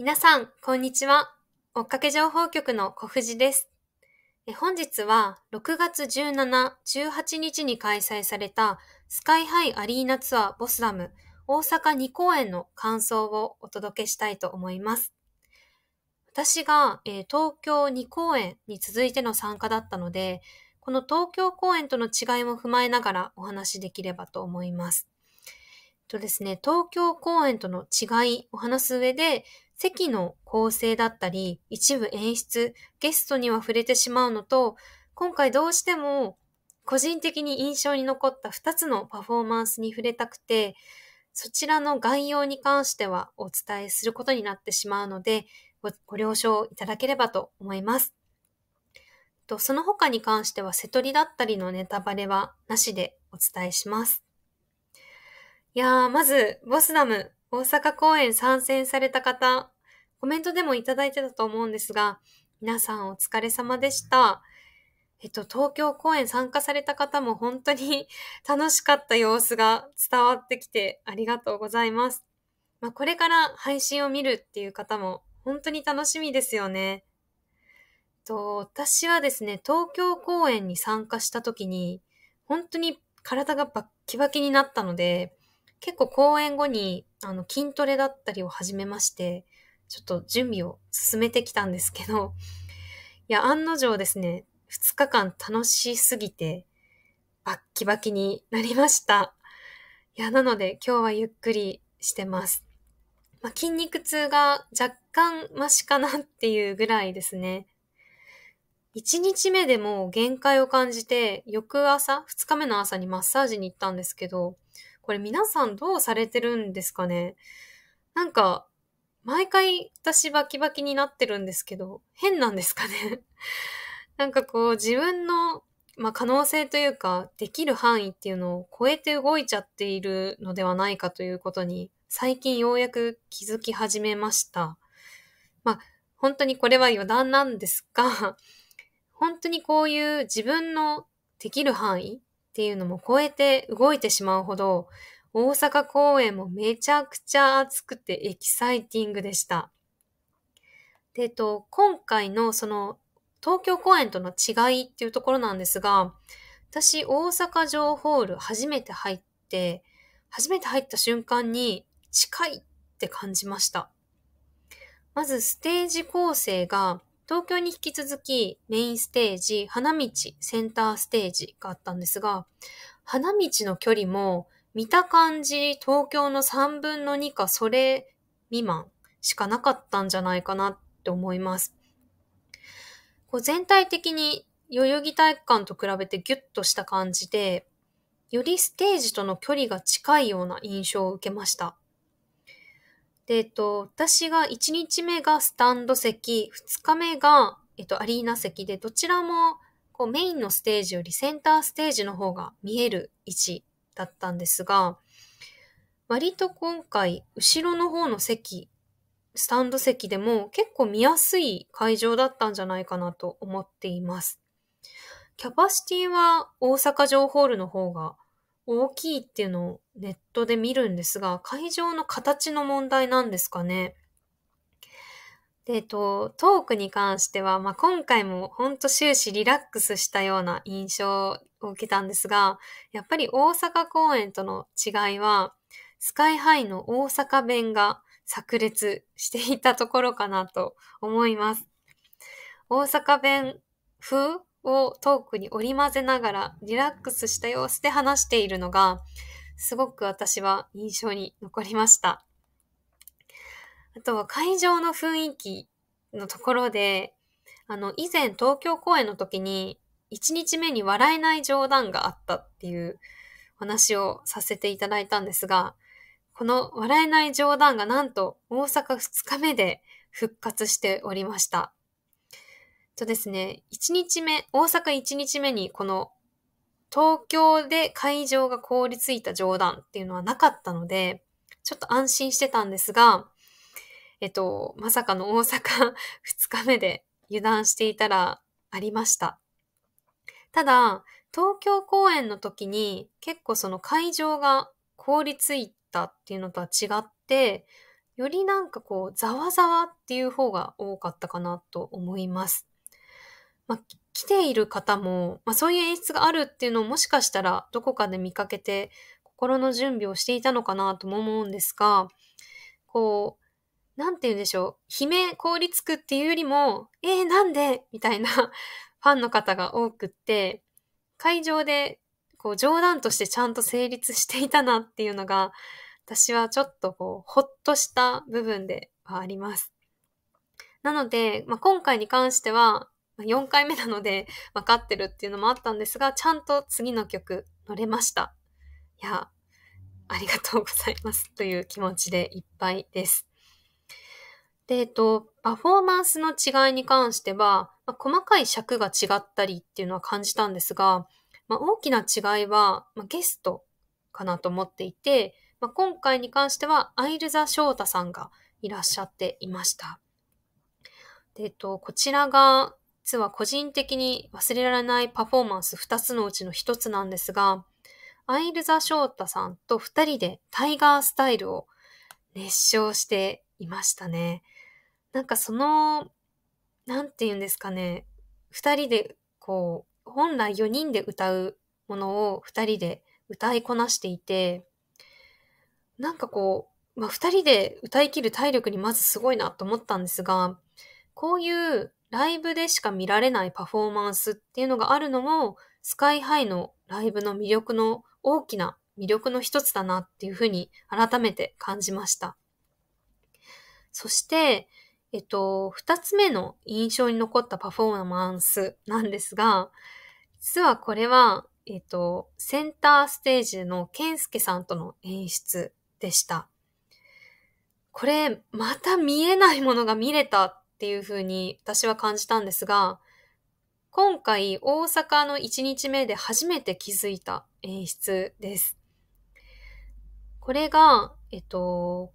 皆さん、こんにちは。追っかけ情報局の小藤です。本日は6月17、18日に開催されたスカイハイアリーナツアーボスダム大阪2公演の感想をお届けしたいと思います。私が、え東京2公演に続いての参加だったので、この東京公演との違いも踏まえながらお話しできればと思います。とですね、東京公演との違いを話す上で、席の構成だったり、一部演出、ゲストには触れてしまうのと、今回どうしても個人的に印象に残った2つのパフォーマンスに触れたくて、そちらの概要に関してはお伝えすることになってしまうので、ご了承いただければと思います。とその他に関しては、瀬取りだったりのネタバレはなしでお伝えします。いやー、まず、ボスダム、大阪公演参戦された方、コメントでもいただいてたと思うんですが、皆さんお疲れ様でした。えっと、東京公演参加された方も本当に 楽しかった様子が伝わってきてありがとうございます。まあ、これから配信を見るっていう方も本当に楽しみですよね。と私はですね、東京公演に参加した時に、本当に体がバッキバキになったので、結構公演後にあの筋トレだったりを始めまして、ちょっと準備を進めてきたんですけど、いや、案の定ですね、2日間楽しすぎて、バッキバキになりました。いや、なので今日はゆっくりしてます。まあ、筋肉痛が若干マシかなっていうぐらいですね。1日目でも限界を感じて、翌朝、2日目の朝にマッサージに行ったんですけど、これ皆さんどうされてるんですかねなんか、毎回私バキバキになってるんですけど、変なんですかね なんかこう自分の、まあ、可能性というか、できる範囲っていうのを超えて動いちゃっているのではないかということに、最近ようやく気づき始めました。まあ、本当にこれは余談なんですが、本当にこういう自分のできる範囲っていうのも超えて動いてしまうほど、大阪公演もめちゃくちゃ暑くてエキサイティングでした。で、えっと、今回のその東京公演との違いっていうところなんですが、私、大阪城ホール初めて入って、初めて入った瞬間に近いって感じました。まずステージ構成が東京に引き続きメインステージ、花道、センターステージがあったんですが、花道の距離も見た感じ、東京の3分の2かそれ未満しかなかったんじゃないかなって思います。こう全体的に代々木体育館と比べてギュッとした感じで、よりステージとの距離が近いような印象を受けました。で、えっと、私が1日目がスタンド席、2日目が、えっと、アリーナ席で、どちらもこうメインのステージよりセンターステージの方が見える位置だったんですが、割と今回、後ろの方の席、スタンド席でも結構見やすい会場だったんじゃないかなと思っています。キャパシティは大阪城ホールの方が大きいっていうのをネットで見るんですが、会場の形の問題なんですかね。で、えっと、トークに関しては、まあ、今回も本当終始リラックスしたような印象を受けたんですが、やっぱり大阪公演との違いは、スカイハイの大阪弁が炸裂していたところかなと思います。大阪弁風をトークに織り交ぜながらリラックスした様子で話しているのが、すごく私は印象に残りました。あとは会場の雰囲気のところで、あの、以前東京公演の時に、1日目に笑えない冗談があったっていう話をさせていただいたんですが、この笑えない冗談がなんと大阪2日目で復活しておりました。とですね、1日目、大阪1日目にこの東京で会場が凍りついた冗談っていうのはなかったので、ちょっと安心してたんですが、えっと、まさかの大阪2 日目で油断していたらありました。ただ、東京公演の時に結構その会場が凍りついたっていうのとは違って、よりなんかこう、ざわざわっていう方が多かったかなと思います。まあ、来ている方も、まあ、そういう演出があるっていうのをもしかしたらどこかで見かけて、心の準備をしていたのかなとも思うんですが、こう、なんて言うんでしょう、悲鳴凍りつくっていうよりも、えー、なんでみたいな ファンの方が多くって、会場で、こう、冗談としてちゃんと成立していたなっていうのが、私はちょっとこう、ほっとした部分ではあります。なので、まあ、今回に関しては、4回目なので分かってるっていうのもあったんですが、ちゃんと次の曲乗れました。いや、ありがとうございますという気持ちでいっぱいです。で、えっと、パフォーマンスの違いに関しては、まあ、細かい尺が違ったりっていうのは感じたんですが、まあ、大きな違いは、まあ、ゲストかなと思っていて、まあ、今回に関してはアイルザ・ショータさんがいらっしゃっていました。でえっと、こちらが実は個人的に忘れられないパフォーマンス2つのうちの1つなんですが、アイルザ・ショータさんと2人でタイガースタイルを熱唱していましたね。なんかその、なんて言うんですかね、二人で、こう、本来4人で歌うものを二人で歌いこなしていて、なんかこう、まあ、二人で歌い切る体力にまずすごいなと思ったんですが、こういうライブでしか見られないパフォーマンスっていうのがあるのも、スカイハイのライブの魅力の大きな魅力の一つだなっていうふうに改めて感じました。そして、えっと、二つ目の印象に残ったパフォーマンスなんですが、実はこれは、えっと、センターステージのケンスケさんとの演出でした。これ、また見えないものが見れたっていうふうに私は感じたんですが、今回大阪の1日目で初めて気づいた演出です。これが、えっと、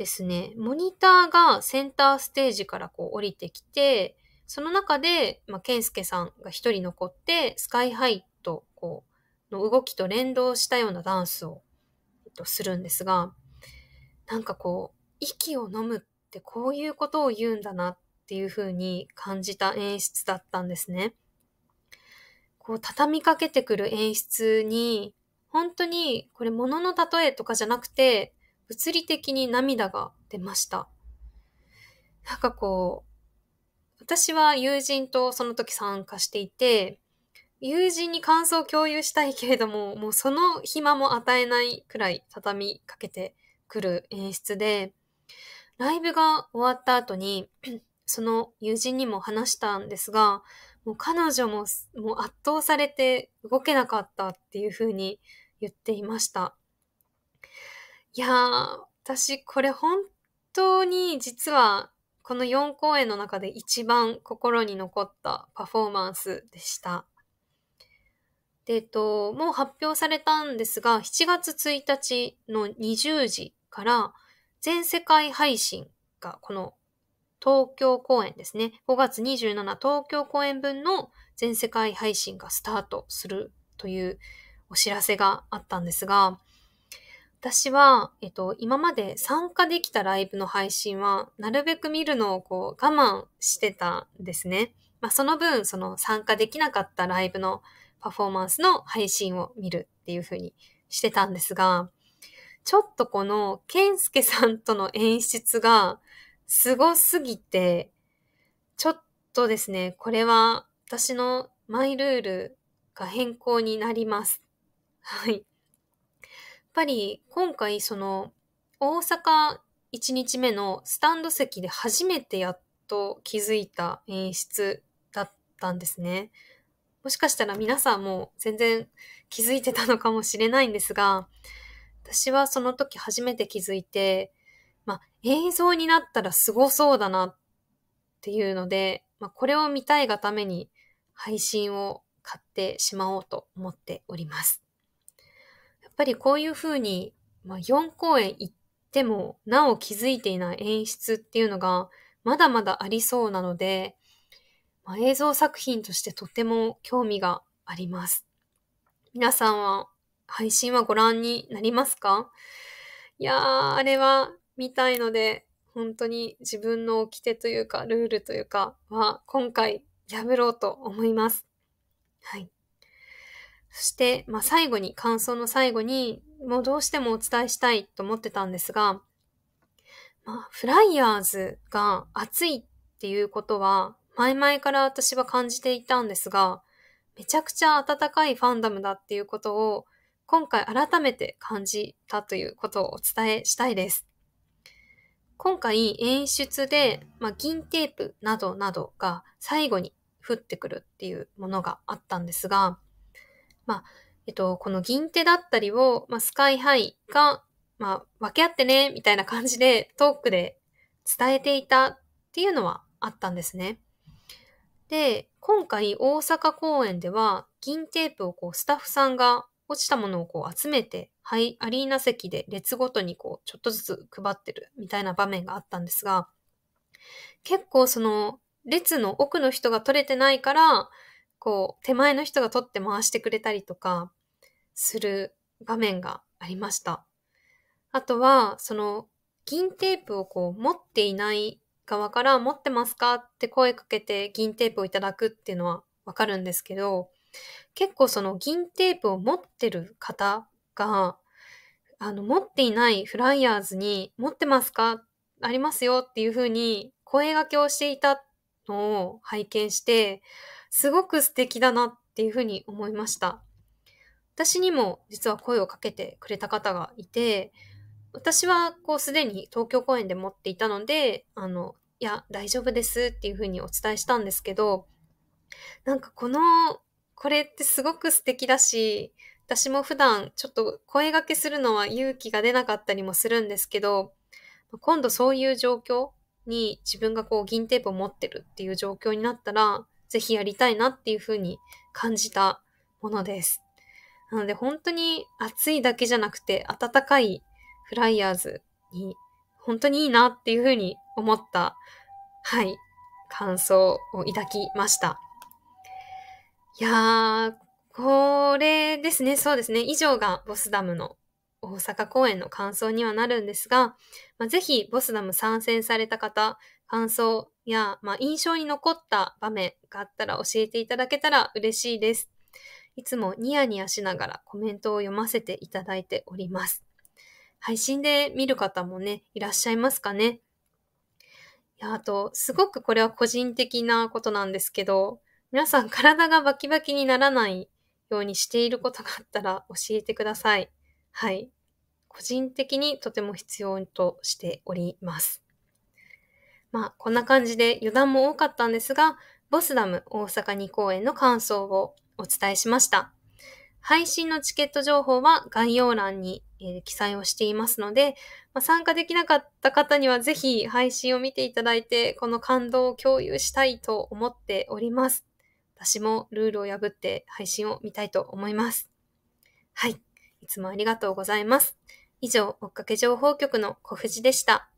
ですね、モニターがセンターステージからこう降りてきて、その中で、まあ、ケンスケさんが一人残って、スカイハイと、こう、の動きと連動したようなダンスを、えっと、するんですが、なんかこう、息を飲むってこういうことを言うんだなっていう風に感じた演出だったんですね。こう、畳みかけてくる演出に、本当に、これ物の例えとかじゃなくて、物理的に涙が出ました。なんかこう、私は友人とその時参加していて、友人に感想を共有したいけれども、もうその暇も与えないくらい畳みかけてくる演出で、ライブが終わった後に、その友人にも話したんですが、もう彼女ももう圧倒されて動けなかったっていうふうに言っていました。いやー、私これ本当に実はこの4公演の中で一番心に残ったパフォーマンスでした。で、えっと、もう発表されたんですが、7月1日の20時から全世界配信がこの東京公演ですね。5月27東京公演分の全世界配信がスタートするというお知らせがあったんですが、私は、えっと、今まで参加できたライブの配信は、なるべく見るのをこう我慢してたんですね。まあ、その分、その参加できなかったライブのパフォーマンスの配信を見るっていうふうにしてたんですが、ちょっとこの、ケンスケさんとの演出がすごすぎて、ちょっとですね、これは私のマイルールが変更になります。はい。ぱり今回その大阪1日目のスタンド席で初めてやっと気づいた演出だったんですね。もしかしたら皆さんも全然気づいてたのかもしれないんですが、私はその時初めて気づいて、まあ、映像になったらすごそうだなっていうので、まあ、これを見たいがために配信を買ってしまおうと思っております。ぱりこういうふうに、まあ、4公演行ってもなお気づいていない演出っていうのがまだまだありそうなので、まあ、映像作品としてとても興味があります。皆さんは配信はご覧になりますかいやー、あれは見たいので、本当に自分の掟というか、ルールというかは、今回破ろうと思います。はい。そして、まあ、最後に、感想の最後に、もうどうしてもお伝えしたいと思ってたんですが、まあ、フライヤーズが熱いっていうことは、前々から私は感じていたんですが、めちゃくちゃ温かいファンダムだっていうことを、今回改めて感じたということをお伝えしたいです。今回演出で、まあ、銀テープなどなどが最後に降ってくるっていうものがあったんですが、まあ、えっと、この銀手だったりを、まあ、スカイハイが、まあ、分け合ってね、みたいな感じでトークで伝えていたっていうのはあったんですね。で、今回大阪公演では銀テープをこうスタッフさんが落ちたものをこう集めて、はい、アリーナ席で列ごとにこうちょっとずつ配ってるみたいな場面があったんですが、結構その列の奥の人が取れてないから、こう、手前の人が取って回してくれたりとか、する場面がありました。あとは、その、銀テープをこう、持っていない側から、持ってますかって声かけて銀テープをいただくっていうのはわかるんですけど、結構その銀テープを持ってる方が、あの、持っていないフライヤーズに、持ってますかありますよっていうふうに声掛けをしていたのを拝見して、すごく素敵だなっていうふうに思いました。私にも実は声をかけてくれた方がいて、私はこうすでに東京公演で持っていたので、あの、いや、大丈夫ですっていうふうにお伝えしたんですけど、なんかこの、これってすごく素敵だし、私も普段ちょっと声がけするのは勇気が出なかったりもするんですけど、今度そういう状況に自分がこう銀テープを持ってるっていう状況になったら、ぜひやりたいなっていうふうに感じたものです。なので本当に暑いだけじゃなくて暖かいフライヤーズに本当にいいなっていうふうに思った、はい、感想を抱きました。いやー、これですね、そうですね、以上がボスダムの大阪公演の感想にはなるんですが、まあ、ぜひボスダム参戦された方、感想や、まあ、印象に残った場面があったら教えていただけたら嬉しいです。いつもニヤニヤしながらコメントを読ませていただいております。配信で見る方もね、いらっしゃいますかね。いや、あと、すごくこれは個人的なことなんですけど、皆さん体がバキバキにならないようにしていることがあったら教えてください。はい。個人的にとても必要としております。まあ、こんな感じで余談も多かったんですが、ボスダム大阪2公演の感想をお伝えしました。配信のチケット情報は概要欄に、え記載をしていますので、まあ、参加できなかった方にはぜひ配信を見ていただいて、この感動を共有したいと思っております。私もルールを破って配信を見たいと思います。はい。いつもありがとうございます。以上、追っかけ情報局の小藤でした。